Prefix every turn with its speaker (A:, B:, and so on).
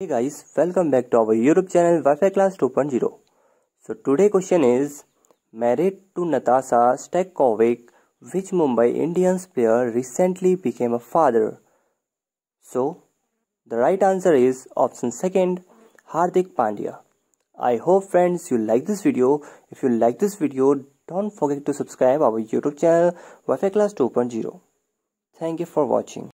A: Hey guys, welcome back to our YouTube channel Wi-Fi class 2.0. So today question is, married to Natasha stekovic which Mumbai Indians player recently became a father? So, the right answer is option second, Hardik Pandya. I hope friends you like this video. If you like this video, don't forget to subscribe our YouTube channel Wi-Fi class 2.0.
B: Thank you for watching.